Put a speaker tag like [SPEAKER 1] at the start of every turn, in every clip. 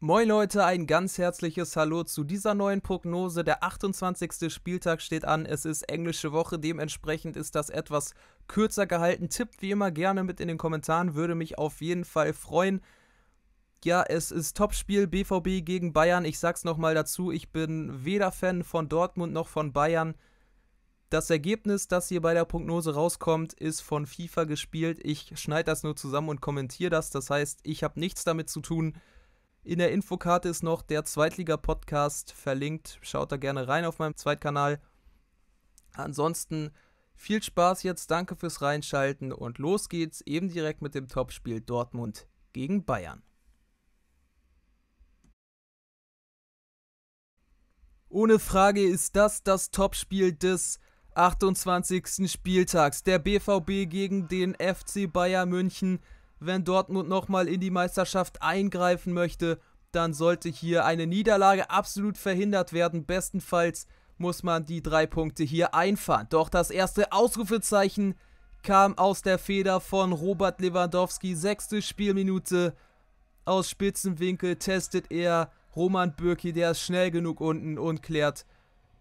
[SPEAKER 1] Moin Leute, ein ganz herzliches Hallo zu dieser neuen Prognose. Der 28. Spieltag steht an, es ist englische Woche, dementsprechend ist das etwas kürzer gehalten. Tippt wie immer gerne mit in den Kommentaren, würde mich auf jeden Fall freuen. Ja, es ist Topspiel BVB gegen Bayern. Ich sag's nochmal dazu, ich bin weder Fan von Dortmund noch von Bayern. Das Ergebnis, das hier bei der Prognose rauskommt, ist von FIFA gespielt. Ich schneide das nur zusammen und kommentiere das. Das heißt, ich habe nichts damit zu tun. In der Infokarte ist noch der Zweitliga-Podcast verlinkt. Schaut da gerne rein auf meinem Zweitkanal. Ansonsten viel Spaß jetzt, danke fürs Reinschalten und los geht's eben direkt mit dem Topspiel Dortmund gegen Bayern. Ohne Frage ist das das Topspiel des 28. Spieltags. Der BVB gegen den FC Bayern München wenn Dortmund nochmal in die Meisterschaft eingreifen möchte, dann sollte hier eine Niederlage absolut verhindert werden. Bestenfalls muss man die drei Punkte hier einfahren. Doch das erste Ausrufezeichen kam aus der Feder von Robert Lewandowski. Sechste Spielminute. Aus Spitzenwinkel testet er Roman Bürki, der ist schnell genug unten und klärt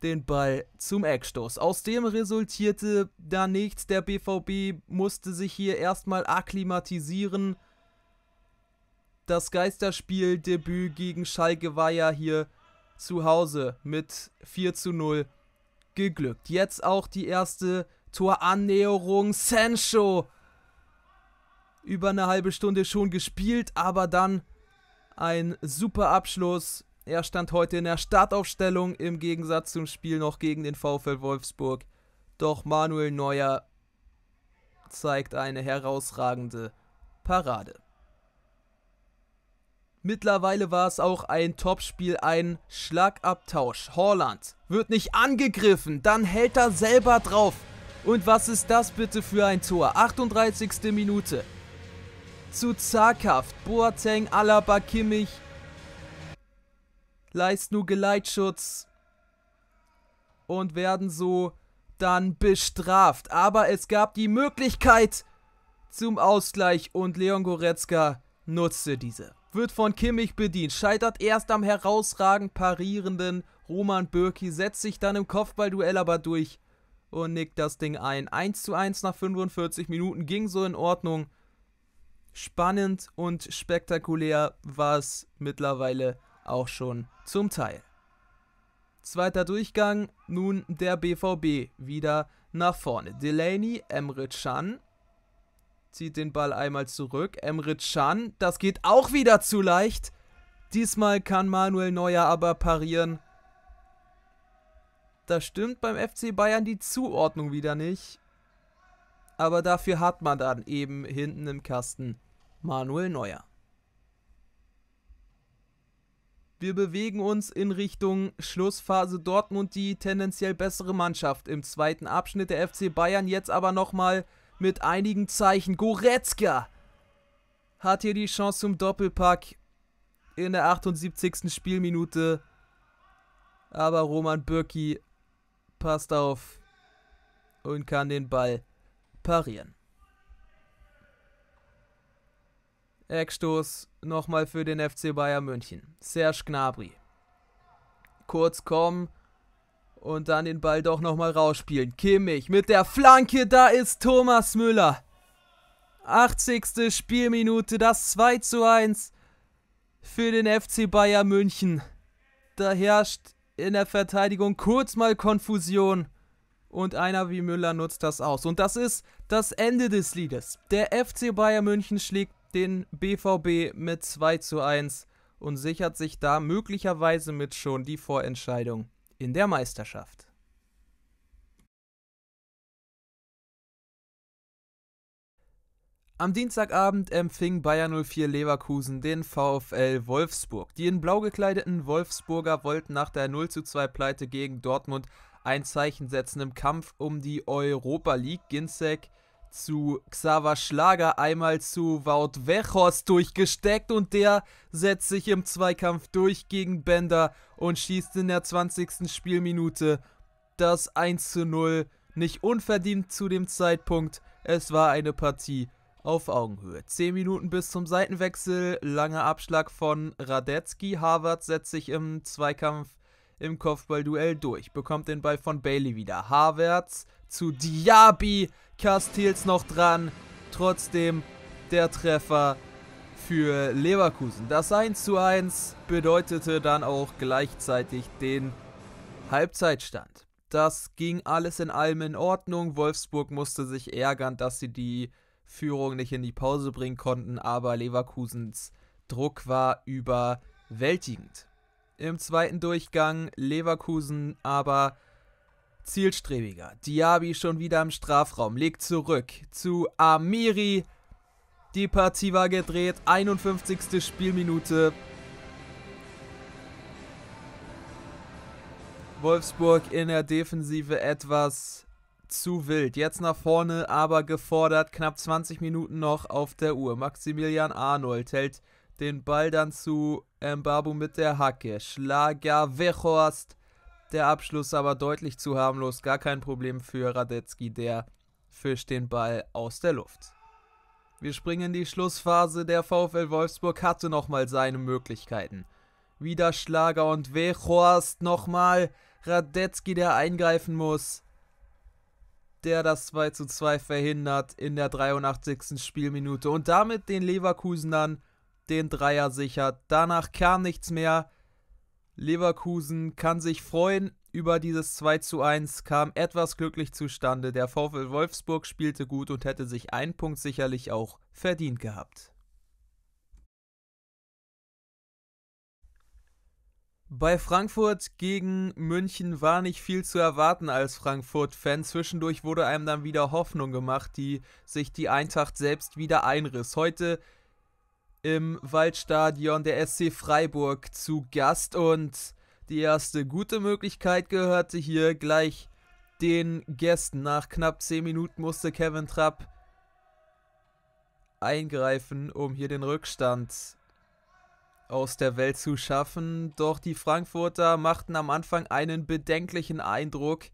[SPEAKER 1] den Ball zum Eckstoß. Aus dem resultierte da nichts. Der BVB musste sich hier erstmal akklimatisieren. Das Geisterspieldebüt gegen Schalke war ja hier zu Hause mit 4 zu 0 geglückt. Jetzt auch die erste Torannäherung. Sancho über eine halbe Stunde schon gespielt, aber dann ein super Abschluss er stand heute in der Startaufstellung im Gegensatz zum Spiel noch gegen den VfL Wolfsburg. Doch Manuel Neuer zeigt eine herausragende Parade. Mittlerweile war es auch ein Topspiel, ein Schlagabtausch. Horland wird nicht angegriffen, dann hält er selber drauf. Und was ist das bitte für ein Tor? 38. Minute. Zu zaghaft, Boateng, Alaba, Kimmich leisten nur Geleitschutz und werden so dann bestraft. Aber es gab die Möglichkeit zum Ausgleich und Leon Goretzka nutzte diese. Wird von Kimmich bedient, scheitert erst am herausragend parierenden Roman Birki, setzt sich dann im Kopfballduell aber durch und nickt das Ding ein. 1 zu 1 nach 45 Minuten ging so in Ordnung. Spannend und spektakulär war es mittlerweile auch schon zum Teil. Zweiter Durchgang, nun der BVB wieder nach vorne. Delaney, Emre Can zieht den Ball einmal zurück. Emre Can, das geht auch wieder zu leicht. Diesmal kann Manuel Neuer aber parieren. Da stimmt beim FC Bayern die Zuordnung wieder nicht. Aber dafür hat man dann eben hinten im Kasten Manuel Neuer. Wir bewegen uns in Richtung Schlussphase Dortmund, die tendenziell bessere Mannschaft im zweiten Abschnitt. Der FC Bayern jetzt aber nochmal mit einigen Zeichen. Goretzka hat hier die Chance zum Doppelpack in der 78. Spielminute. Aber Roman Bürki passt auf und kann den Ball parieren. Eckstoß nochmal für den FC Bayern München. Serge Gnabry. Kurz kommen und dann den Ball doch nochmal rausspielen. Kimmich mit der Flanke, da ist Thomas Müller. 80. Spielminute, das 2 zu 1 für den FC Bayern München. Da herrscht in der Verteidigung kurz mal Konfusion und einer wie Müller nutzt das aus. Und das ist das Ende des Liedes. Der FC Bayern München schlägt den BVB mit 2 zu 1 und sichert sich da möglicherweise mit schon die Vorentscheidung in der Meisterschaft. Am Dienstagabend empfing Bayern 04 Leverkusen den VfL Wolfsburg. Die in blau gekleideten Wolfsburger wollten nach der 0 zu 2 Pleite gegen Dortmund ein Zeichen setzen im Kampf um die Europa League. Ginzek zu Xaver Schlager einmal zu Wout Wechhorst durchgesteckt und der setzt sich im Zweikampf durch gegen Bender und schießt in der 20. Spielminute das 1 zu 0. Nicht unverdient zu dem Zeitpunkt. Es war eine Partie auf Augenhöhe. 10 Minuten bis zum Seitenwechsel. Langer Abschlag von Radetzky. Harvard setzt sich im Zweikampf durch im Kopfballduell durch, bekommt den Ball von Bailey wieder. Havertz zu Diaby, Castils noch dran, trotzdem der Treffer für Leverkusen. Das 1:1 bedeutete dann auch gleichzeitig den Halbzeitstand. Das ging alles in allem in Ordnung. Wolfsburg musste sich ärgern, dass sie die Führung nicht in die Pause bringen konnten, aber Leverkusens Druck war überwältigend im zweiten Durchgang. Leverkusen aber zielstrebiger. Diaby schon wieder im Strafraum, legt zurück zu Amiri. Die Partie war gedreht, 51. Spielminute. Wolfsburg in der Defensive etwas zu wild. Jetzt nach vorne, aber gefordert. Knapp 20 Minuten noch auf der Uhr. Maximilian Arnold hält den Ball dann zu Mbabu mit der Hacke. Schlager Wechhorst. Der Abschluss aber deutlich zu harmlos. Gar kein Problem für Radetzky, der fischt den Ball aus der Luft. Wir springen in die Schlussphase. Der VfL Wolfsburg hatte nochmal seine Möglichkeiten. Wieder Schlager und Wechhorst nochmal. Radetzky, der eingreifen muss. Der das 2 zu 2 verhindert in der 83. Spielminute und damit den Leverkusen dann den Dreier sichert. Danach kam nichts mehr. Leverkusen kann sich freuen über dieses 2 zu 1, kam etwas glücklich zustande. Der VfL Wolfsburg spielte gut und hätte sich einen Punkt sicherlich auch verdient gehabt. Bei Frankfurt gegen München war nicht viel zu erwarten als Frankfurt-Fan. Zwischendurch wurde einem dann wieder Hoffnung gemacht, die sich die Eintracht selbst wieder einriss. Heute im Waldstadion der SC Freiburg zu Gast und die erste gute Möglichkeit gehörte hier gleich den Gästen. Nach knapp 10 Minuten musste Kevin Trapp eingreifen, um hier den Rückstand aus der Welt zu schaffen. Doch die Frankfurter machten am Anfang einen bedenklichen Eindruck.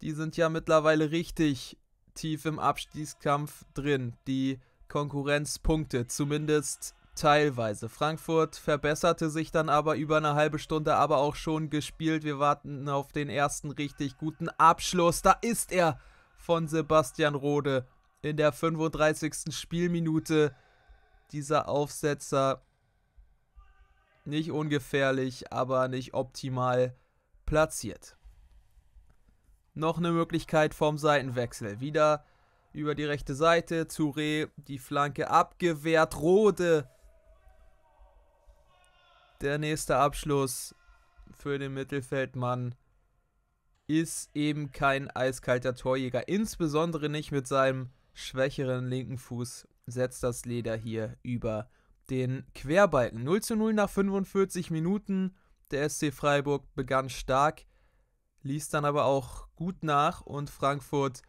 [SPEAKER 1] Die sind ja mittlerweile richtig tief im Abstiegskampf drin. Die Konkurrenzpunkte, zumindest teilweise. Frankfurt verbesserte sich dann aber über eine halbe Stunde, aber auch schon gespielt. Wir warten auf den ersten richtig guten Abschluss. Da ist er von Sebastian Rode in der 35. Spielminute. Dieser Aufsetzer nicht ungefährlich, aber nicht optimal platziert. Noch eine Möglichkeit vom Seitenwechsel. Wieder über die rechte Seite. Touré, die Flanke abgewehrt. Rode. Der nächste Abschluss für den Mittelfeldmann ist eben kein eiskalter Torjäger. Insbesondere nicht mit seinem schwächeren linken Fuß setzt das Leder hier über den Querbalken. 0 zu 0 nach 45 Minuten. Der SC Freiburg begann stark, ließ dann aber auch gut nach und Frankfurt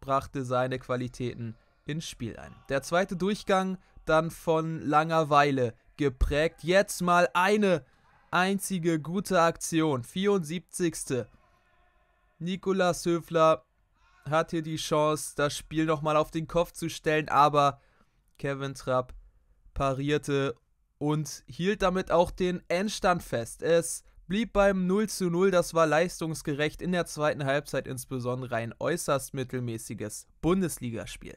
[SPEAKER 1] brachte seine Qualitäten ins Spiel ein. Der zweite Durchgang dann von Langeweile geprägt. Jetzt mal eine einzige gute Aktion. 74. Nikolas Höfler hat hier die Chance, das Spiel nochmal auf den Kopf zu stellen, aber Kevin Trapp parierte und hielt damit auch den Endstand fest. Es blieb beim 0 zu 0, das war leistungsgerecht, in der zweiten Halbzeit insbesondere ein äußerst mittelmäßiges Bundesligaspiel.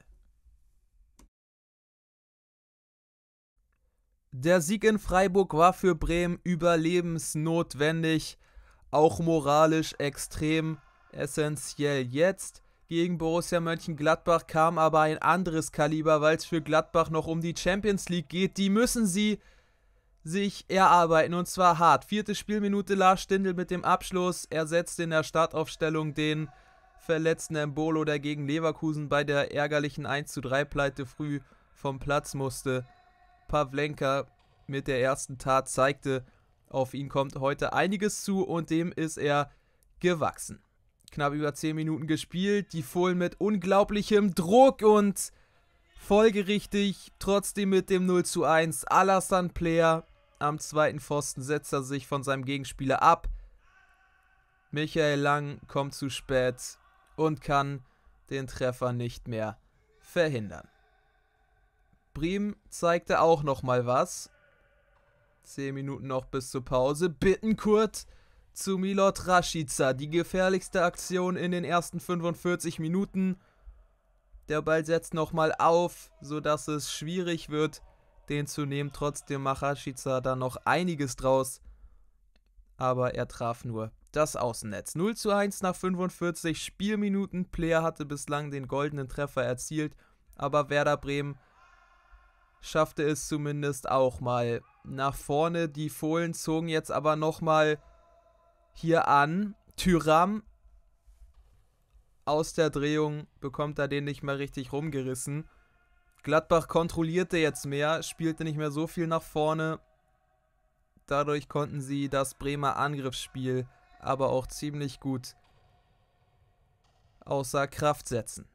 [SPEAKER 1] Der Sieg in Freiburg war für Bremen überlebensnotwendig, auch moralisch extrem essentiell. Jetzt gegen Borussia Mönchengladbach kam aber ein anderes Kaliber, weil es für Gladbach noch um die Champions League geht. Die müssen sie sich erarbeiten und zwar hart. Vierte Spielminute Lars Stindl mit dem Abschluss. Er setzt in der Startaufstellung den verletzten Embolo, der gegen Leverkusen bei der ärgerlichen 13 Pleite früh vom Platz musste. Pavlenka mit der ersten Tat zeigte, auf ihn kommt heute einiges zu und dem ist er gewachsen. Knapp über 10 Minuten gespielt, die Fohlen mit unglaublichem Druck und folgerichtig trotzdem mit dem 0 zu 1. Alassane Player am zweiten Pfosten setzt er sich von seinem Gegenspieler ab. Michael Lang kommt zu spät und kann den Treffer nicht mehr verhindern. Bremen zeigte auch nochmal was. Zehn Minuten noch bis zur Pause. Bittenkurt zu Milot Rashica. Die gefährlichste Aktion in den ersten 45 Minuten. Der Ball setzt nochmal auf, sodass es schwierig wird den zu nehmen. Trotzdem macht Rashica da noch einiges draus. Aber er traf nur das Außennetz. 0 zu 1 nach 45 Spielminuten. Player hatte bislang den goldenen Treffer erzielt. Aber Werder Bremen schaffte es zumindest auch mal nach vorne. Die Fohlen zogen jetzt aber nochmal hier an. Tyram aus der Drehung bekommt er den nicht mehr richtig rumgerissen. Gladbach kontrollierte jetzt mehr, spielte nicht mehr so viel nach vorne. Dadurch konnten sie das Bremer Angriffsspiel aber auch ziemlich gut außer Kraft setzen.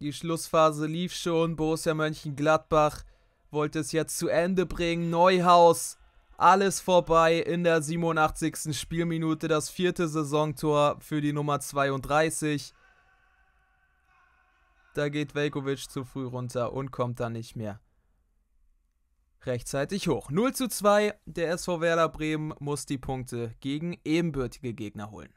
[SPEAKER 1] Die Schlussphase lief schon. Borussia Mönchengladbach wollte es jetzt zu Ende bringen. Neuhaus, alles vorbei in der 87. Spielminute. Das vierte Saisontor für die Nummer 32. Da geht Velkovic zu früh runter und kommt dann nicht mehr rechtzeitig hoch. 0 zu 2, der SV Werder Bremen muss die Punkte gegen ebenbürtige Gegner holen.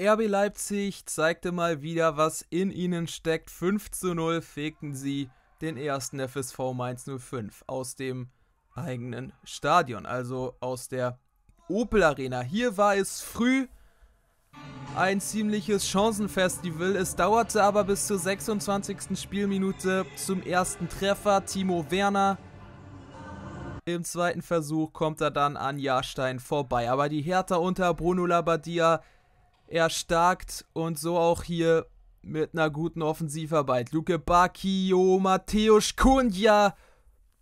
[SPEAKER 1] RB Leipzig zeigte mal wieder, was in ihnen steckt. 5 zu 0 fegten sie den ersten FSV Mainz 05 aus dem eigenen Stadion, also aus der Opel Arena. Hier war es früh ein ziemliches Chancenfestival. Es dauerte aber bis zur 26. Spielminute zum ersten Treffer. Timo Werner. Im zweiten Versuch kommt er dann an Jahrstein vorbei. Aber die Hertha unter Bruno Labbadia erstarkt und so auch hier mit einer guten Offensivarbeit. Luke Bacchio, Matthäus Kunja,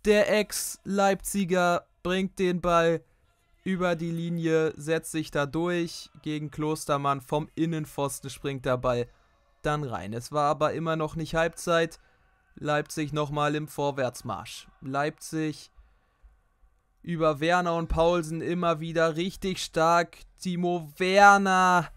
[SPEAKER 1] der Ex-Leipziger, bringt den Ball über die Linie, setzt sich da durch gegen Klostermann. Vom Innenpfosten springt der Ball dann rein. Es war aber immer noch nicht Halbzeit. Leipzig nochmal im Vorwärtsmarsch. Leipzig über Werner und Paulsen immer wieder richtig stark. Timo Werner.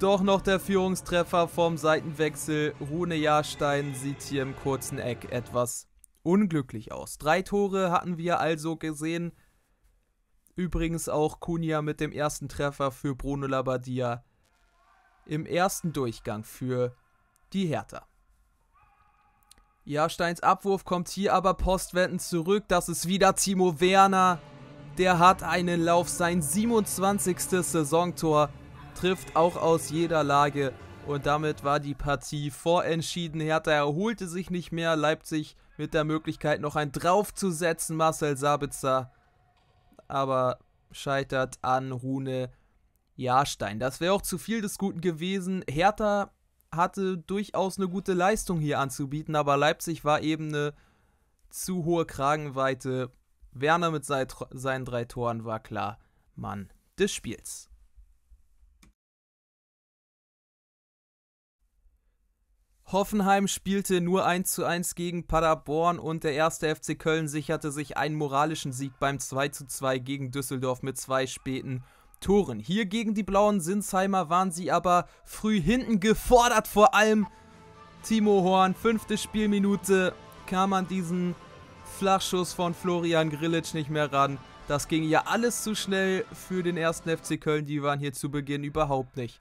[SPEAKER 1] Doch noch der Führungstreffer vom Seitenwechsel. Rune Jahrstein sieht hier im kurzen Eck etwas unglücklich aus. Drei Tore hatten wir also gesehen Übrigens auch Kunja mit dem ersten Treffer für Bruno Labbadia im ersten Durchgang für die Hertha. Ja, Steins Abwurf kommt hier aber postwendend zurück. Das ist wieder Timo Werner. Der hat einen Lauf, sein 27. Saisontor, trifft auch aus jeder Lage. Und damit war die Partie vorentschieden. Hertha erholte sich nicht mehr. Leipzig mit der Möglichkeit, noch ein draufzusetzen. Marcel Sabitzer aber scheitert an Rune Jahrstein. Das wäre auch zu viel des Guten gewesen. Hertha hatte durchaus eine gute Leistung hier anzubieten, aber Leipzig war eben eine zu hohe Kragenweite. Werner mit seinen drei Toren war klar Mann des Spiels. Hoffenheim spielte nur 1:1 gegen Paderborn und der erste FC Köln sicherte sich einen moralischen Sieg beim 2:2 gegen Düsseldorf mit zwei späten Toren. Hier gegen die blauen Sinsheimer waren sie aber früh hinten gefordert, vor allem Timo Horn, fünfte Spielminute, kam an diesen Flachschuss von Florian Grillitsch nicht mehr ran. Das ging ja alles zu schnell für den ersten FC Köln, die waren hier zu Beginn überhaupt nicht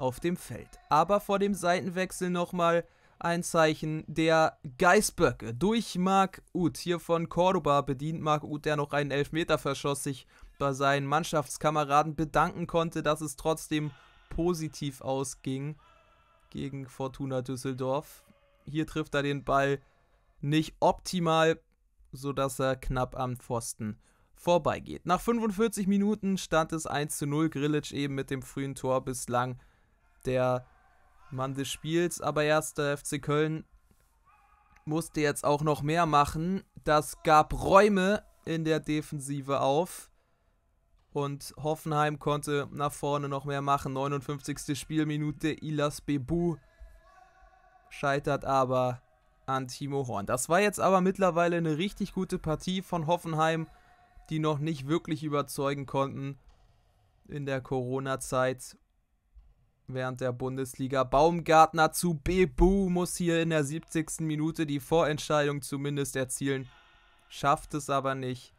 [SPEAKER 1] auf dem Feld. Aber vor dem Seitenwechsel nochmal ein Zeichen der Geißböcke durch Marc Uth. Hier von Cordoba bedient Marc Uth, der noch einen Elfmeter verschoss, sich bei seinen Mannschaftskameraden bedanken konnte, dass es trotzdem positiv ausging gegen Fortuna Düsseldorf. Hier trifft er den Ball nicht optimal, sodass er knapp am Pfosten vorbeigeht. Nach 45 Minuten stand es 1 zu 0. Grillic eben mit dem frühen Tor bislang der Mann des Spiels, aber erster FC Köln musste jetzt auch noch mehr machen. Das gab Räume in der Defensive auf. Und Hoffenheim konnte nach vorne noch mehr machen. 59. Spielminute, Ilas Bebu scheitert aber an Timo Horn. Das war jetzt aber mittlerweile eine richtig gute Partie von Hoffenheim, die noch nicht wirklich überzeugen konnten in der Corona-Zeit während der Bundesliga. Baumgartner zu Bebu muss hier in der 70. Minute die Vorentscheidung zumindest erzielen. Schafft es aber nicht.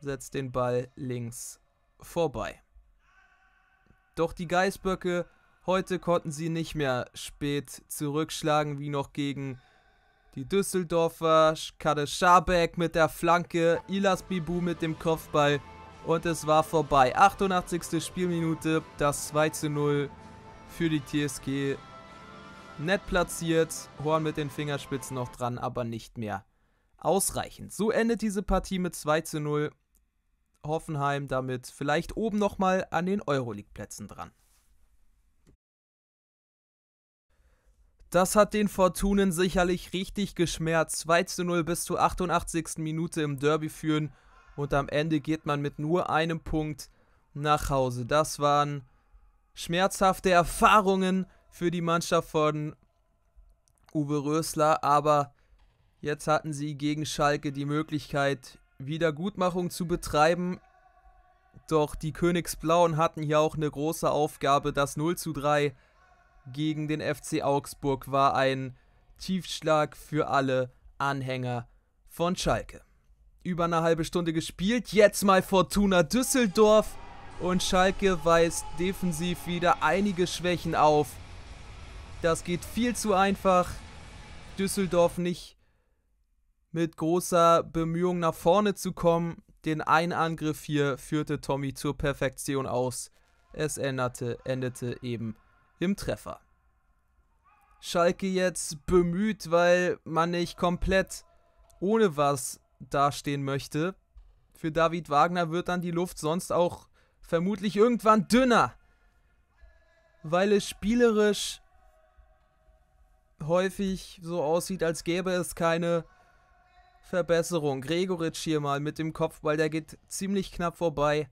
[SPEAKER 1] Setzt den Ball links vorbei. Doch die Geißböcke heute konnten sie nicht mehr spät zurückschlagen wie noch gegen die Düsseldorfer. Kade Schabeck mit der Flanke, Ilas Bibu mit dem Kopfball. Und es war vorbei. 88. Spielminute, das 2 zu 0 für die TSG. Nett platziert, Horn mit den Fingerspitzen noch dran, aber nicht mehr ausreichend. So endet diese Partie mit 2 zu 0. Hoffenheim damit vielleicht oben nochmal an den Euroleague-Plätzen dran. Das hat den Fortunen sicherlich richtig geschmerzt. 2 zu 0 bis zur 88. Minute im Derby führen und am Ende geht man mit nur einem Punkt nach Hause. Das waren schmerzhafte Erfahrungen für die Mannschaft von Uwe Rösler. Aber jetzt hatten sie gegen Schalke die Möglichkeit, Wiedergutmachung zu betreiben. Doch die Königsblauen hatten hier auch eine große Aufgabe. Das 0 zu 3 gegen den FC Augsburg war ein Tiefschlag für alle Anhänger von Schalke über eine halbe Stunde gespielt. Jetzt mal Fortuna Düsseldorf. Und Schalke weist defensiv wieder einige Schwächen auf. Das geht viel zu einfach. Düsseldorf nicht mit großer Bemühung nach vorne zu kommen. Den einen Angriff hier führte Tommy zur Perfektion aus. Es änderte, endete eben im Treffer. Schalke jetzt bemüht, weil man nicht komplett ohne was dastehen möchte. Für David Wagner wird dann die Luft sonst auch vermutlich irgendwann dünner, weil es spielerisch häufig so aussieht, als gäbe es keine Verbesserung. Gregoritsch hier mal mit dem Kopfball, der geht ziemlich knapp vorbei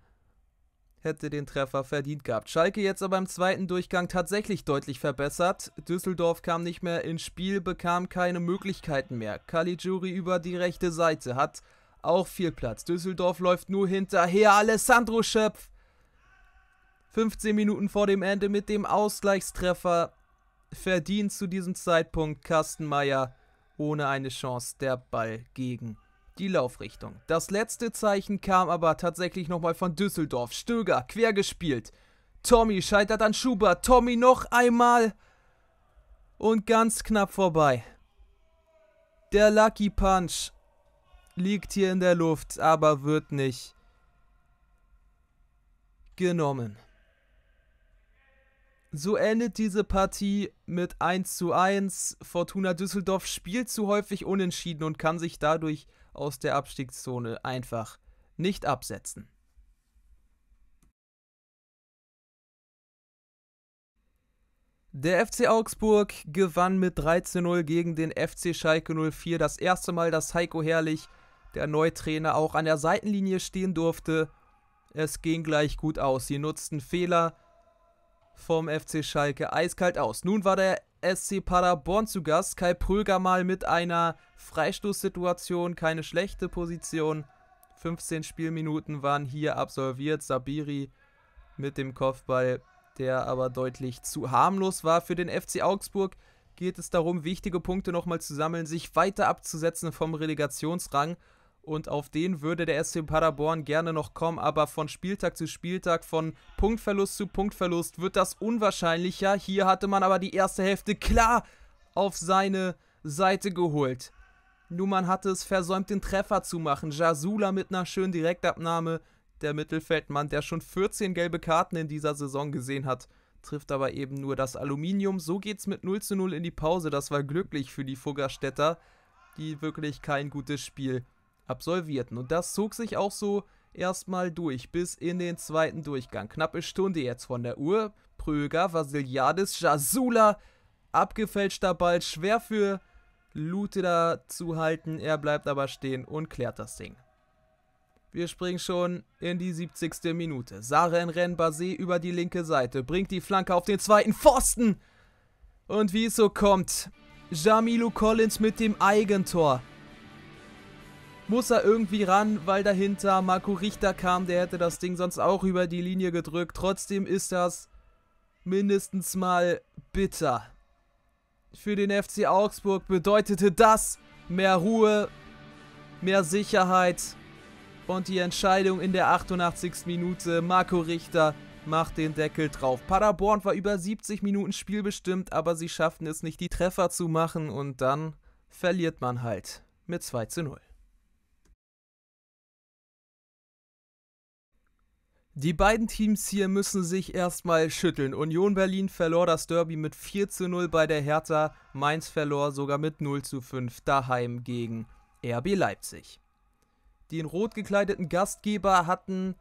[SPEAKER 1] hätte den Treffer verdient gehabt. Schalke jetzt aber im zweiten Durchgang tatsächlich deutlich verbessert. Düsseldorf kam nicht mehr ins Spiel, bekam keine Möglichkeiten mehr. Caligiuri über die rechte Seite hat auch viel Platz. Düsseldorf läuft nur hinterher. Alessandro Schöpf. 15 Minuten vor dem Ende mit dem Ausgleichstreffer verdient zu diesem Zeitpunkt Carsten Kastenmeier ohne eine Chance der Ball gegen die Laufrichtung. Das letzte Zeichen kam aber tatsächlich nochmal von Düsseldorf. Stöger, quergespielt. Tommy scheitert an Schubert. Tommy noch einmal. Und ganz knapp vorbei. Der Lucky Punch liegt hier in der Luft, aber wird nicht genommen. So endet diese Partie mit 1 zu 1. Fortuna Düsseldorf spielt zu häufig unentschieden und kann sich dadurch aus der Abstiegszone einfach nicht absetzen. Der FC Augsburg gewann mit 13-0 gegen den FC Schalke 04. Das erste Mal, dass Heiko Herrlich, der Neutrainer, auch an der Seitenlinie stehen durfte. Es ging gleich gut aus. Sie nutzten Fehler vom FC Schalke eiskalt aus. Nun war der SC Paderborn zu Gast. Kai Pröger mal mit einer Freistoßsituation, keine schlechte Position. 15 Spielminuten waren hier absolviert. Sabiri mit dem Kopfball, der aber deutlich zu harmlos war. Für den FC Augsburg geht es darum, wichtige Punkte nochmal zu sammeln, sich weiter abzusetzen vom Relegationsrang und auf den würde der SC Paderborn gerne noch kommen, aber von Spieltag zu Spieltag, von Punktverlust zu Punktverlust wird das unwahrscheinlicher. Hier hatte man aber die erste Hälfte klar auf seine Seite geholt. man hatte es versäumt, den Treffer zu machen. Jasula mit einer schönen Direktabnahme. Der Mittelfeldmann, der schon 14 gelbe Karten in dieser Saison gesehen hat, trifft aber eben nur das Aluminium. So geht's mit 0 zu 0 in die Pause. Das war glücklich für die Fuggerstädter, die wirklich kein gutes Spiel absolvierten. Und das zog sich auch so erstmal durch bis in den zweiten Durchgang. Knappe Stunde jetzt von der Uhr. Pröger, Vasiliadis, Jasula. Abgefälschter Ball, schwer für Lute da zu halten. Er bleibt aber stehen und klärt das Ding. Wir springen schon in die 70. Minute. Saren Renbase über die linke Seite, bringt die Flanke auf den zweiten Pfosten. Und wie es so kommt, Jamilu Collins mit dem Eigentor muss er irgendwie ran, weil dahinter Marco Richter kam, der hätte das Ding sonst auch über die Linie gedrückt. Trotzdem ist das mindestens mal bitter. Für den FC Augsburg bedeutete das mehr Ruhe, mehr Sicherheit und die Entscheidung in der 88. Minute. Marco Richter macht den Deckel drauf. Paderborn war über 70 Minuten spielbestimmt, aber sie schafften es nicht, die Treffer zu machen und dann verliert man halt mit 2 zu 0. Die beiden Teams hier müssen sich erstmal schütteln. Union Berlin verlor das Derby mit 4 zu 0 bei der Hertha. Mainz verlor sogar mit 0 zu 5 daheim gegen RB Leipzig. Die in rot gekleideten Gastgeber hatten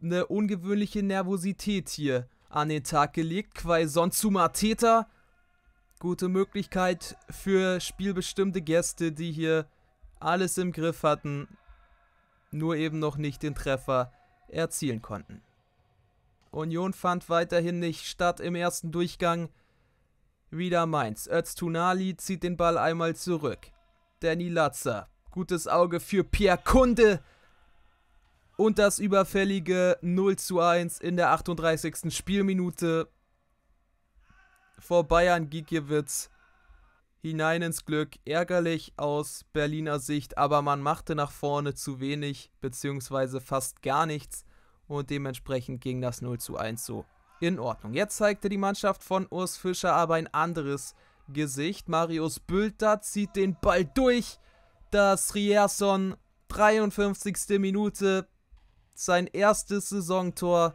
[SPEAKER 1] eine ungewöhnliche Nervosität hier an den Tag gelegt. Quaison Zumateta. Gute Möglichkeit für spielbestimmte Gäste, die hier alles im Griff hatten. Nur eben noch nicht den Treffer erzielen konnten. Union fand weiterhin nicht statt im ersten Durchgang. Wieder Mainz. Öztunali zieht den Ball einmal zurück. Danny Latzer. Gutes Auge für Pierre Kunde. Und das überfällige 0 zu 1 in der 38. Spielminute vor Bayern Gikiewicz hinein ins Glück. Ärgerlich aus Berliner Sicht, aber man machte nach vorne zu wenig beziehungsweise fast gar nichts und dementsprechend ging das 0 zu 1 so in Ordnung. Jetzt zeigte die Mannschaft von Urs Fischer aber ein anderes Gesicht. Marius Bülter zieht den Ball durch, Das Rierson 53. Minute sein erstes Saisontor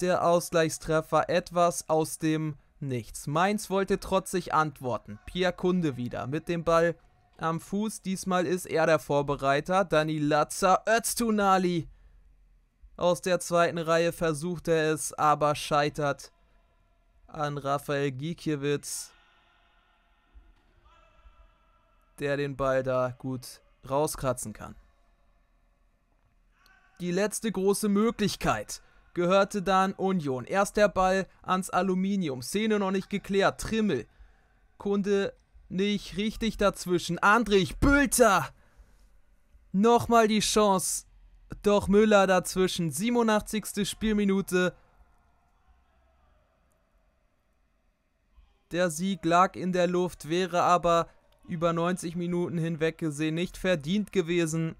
[SPEAKER 1] der Ausgleichstreffer etwas aus dem nichts. Mainz wollte trotzig antworten. Pierre Kunde wieder mit dem Ball am Fuß. Diesmal ist er der Vorbereiter. Dani Latza, Öztunali. Aus der zweiten Reihe versucht er es, aber scheitert an Rafael Giekiewicz. der den Ball da gut rauskratzen kann. Die letzte große Möglichkeit gehörte dann Union. Erst der Ball ans Aluminium. Szene noch nicht geklärt. Trimmel. Kunde nicht richtig dazwischen. Andrich Bülter. Nochmal die Chance. Doch Müller dazwischen. 87. Spielminute. Der Sieg lag in der Luft, wäre aber über 90 Minuten hinweg gesehen nicht verdient gewesen.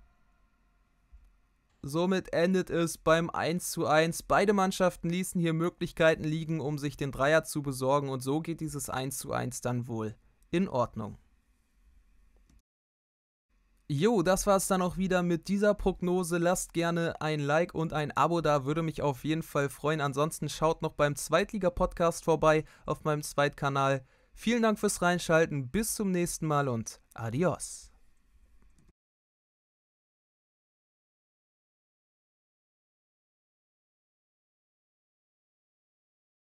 [SPEAKER 1] Somit endet es beim 1:1. Beide Mannschaften ließen hier Möglichkeiten liegen, um sich den Dreier zu besorgen und so geht dieses 1:1 dann wohl in Ordnung. Jo, das war es dann auch wieder mit dieser Prognose. Lasst gerne ein Like und ein Abo da, würde mich auf jeden Fall freuen. Ansonsten schaut noch beim Zweitliga-Podcast vorbei auf meinem Zweitkanal. Vielen Dank fürs Reinschalten, bis zum nächsten Mal und adios.